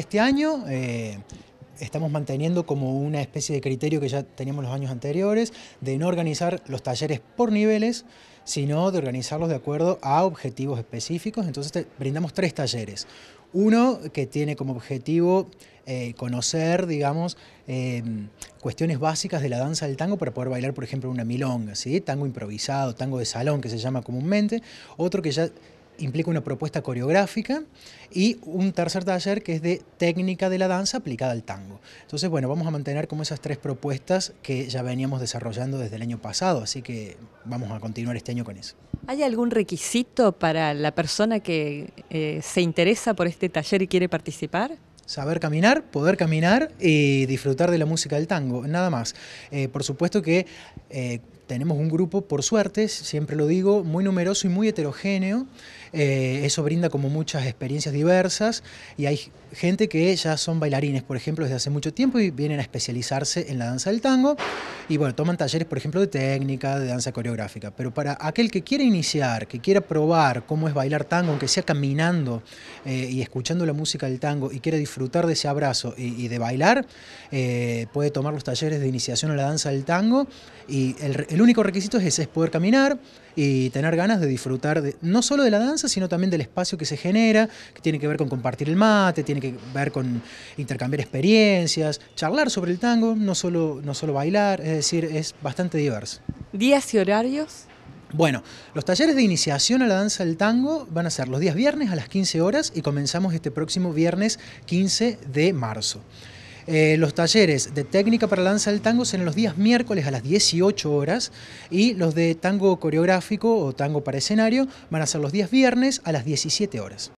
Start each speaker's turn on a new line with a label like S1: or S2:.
S1: Este año eh, estamos manteniendo como una especie de criterio que ya teníamos los años anteriores, de no organizar los talleres por niveles, sino de organizarlos de acuerdo a objetivos específicos. Entonces brindamos tres talleres. Uno que tiene como objetivo eh, conocer, digamos, eh, cuestiones básicas de la danza del tango para poder bailar, por ejemplo, una milonga, ¿sí? tango improvisado, tango de salón, que se llama comúnmente. Otro que ya implica una propuesta coreográfica y un tercer taller que es de técnica de la danza aplicada al tango. Entonces, bueno, vamos a mantener como esas tres propuestas que ya veníamos desarrollando desde el año pasado, así que vamos a continuar este año con eso. ¿Hay algún requisito para la persona que eh, se interesa por este taller y quiere participar? saber caminar, poder caminar y disfrutar de la música del tango, nada más. Eh, por supuesto que eh, tenemos un grupo, por suerte, siempre lo digo, muy numeroso y muy heterogéneo. Eh, eso brinda como muchas experiencias diversas y hay gente que ya son bailarines, por ejemplo, desde hace mucho tiempo y vienen a especializarse en la danza del tango y bueno, toman talleres, por ejemplo, de técnica, de danza coreográfica. Pero para aquel que quiere iniciar, que quiera probar cómo es bailar tango, aunque sea caminando eh, y escuchando la música del tango y quiere disfrutar de ese abrazo y, de bailar, eh, puede tomar los talleres de iniciación a la danza del tango y el único requisito es poder caminar y tener ganas de disfrutar de, no solo de la danza, sino también del espacio que se genera, que tiene que ver con compartir el mate, tiene que ver con intercambiar experiencias, charlar sobre el tango, no solo, no solo bailar, es decir, es bastante diverso. ¿Días y horarios? Bueno, los talleres de iniciación a la danza del tango van a ser los días viernes a las 15 horas y comenzamos este próximo viernes 15 de marzo. Eh, los talleres de técnica para la danza del tango serán los días miércoles a las 18 horas y los de tango coreográfico o tango para escenario van a ser los días viernes a las 17 horas.